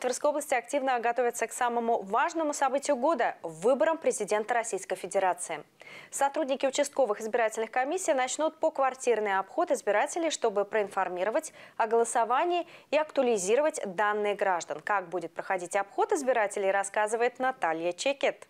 В Тверской области активно готовятся к самому важному событию года – выборам президента Российской Федерации. Сотрудники участковых избирательных комиссий начнут поквартирный обход избирателей, чтобы проинформировать о голосовании и актуализировать данные граждан. Как будет проходить обход избирателей, рассказывает Наталья Чекет.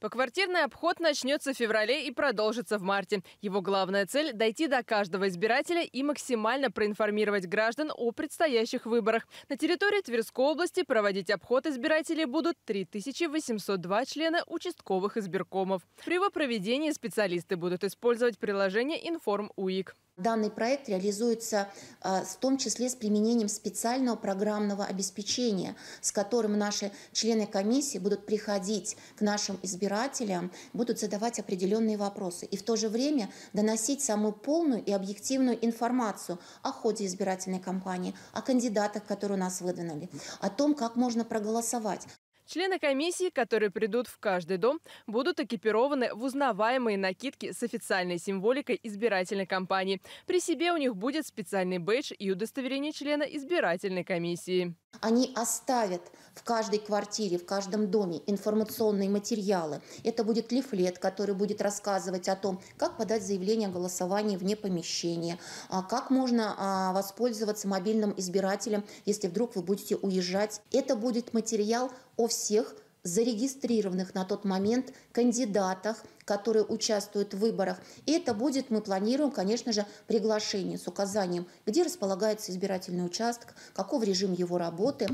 Поквартирный обход начнется в феврале и продолжится в марте. Его главная цель – дойти до каждого избирателя и максимально проинформировать граждан о предстоящих выборах. На территории Тверской области проводить обход избирателей будут 3802 члена участковых избиркомов. При его проведении специалисты будут использовать приложение «Информ УИК». Данный проект реализуется а, в том числе с применением специального программного обеспечения, с которым наши члены комиссии будут приходить к нашим избирателям, будут задавать определенные вопросы и в то же время доносить самую полную и объективную информацию о ходе избирательной кампании, о кандидатах, которые у нас выдвинули, о том, как можно проголосовать. Члены комиссии, которые придут в каждый дом, будут экипированы в узнаваемые накидки с официальной символикой избирательной кампании. При себе у них будет специальный бейдж и удостоверение члена избирательной комиссии. Они оставят в каждой квартире, в каждом доме информационные материалы. Это будет лифлет, который будет рассказывать о том, как подать заявление о голосовании вне помещения, а, как можно а, воспользоваться мобильным избирателем, если вдруг вы будете уезжать. Это будет материал о всех зарегистрированных на тот момент кандидатах, которые участвуют в выборах. И это будет, мы планируем, конечно же, приглашение с указанием, где располагается избирательный участок, каков режим его работы.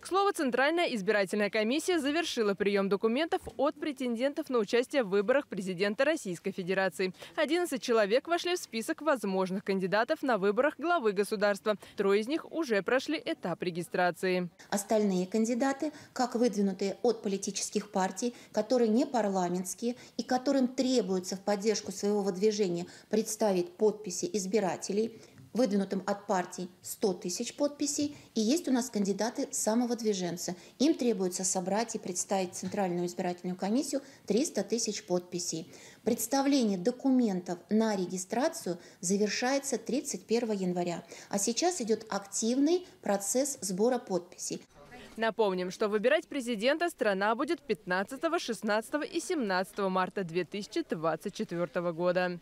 К слову, Центральная избирательная комиссия завершила прием документов от претендентов на участие в выборах президента Российской Федерации. 11 человек вошли в список возможных кандидатов на выборах главы государства. Трое из них уже прошли этап регистрации. Остальные кандидаты, как выдвинутые от политических партий, которые не парламентские и которым требуется в поддержку своего выдвижения представить подписи избирателей, выдвинутым от партий 100 тысяч подписей, и есть у нас кандидаты самовыдвиженца. Им требуется собрать и представить Центральную избирательную комиссию 300 тысяч подписей. Представление документов на регистрацию завершается 31 января, а сейчас идет активный процесс сбора подписей. Напомним, что выбирать президента страна будет 15, 16 и 17 марта 2024 года.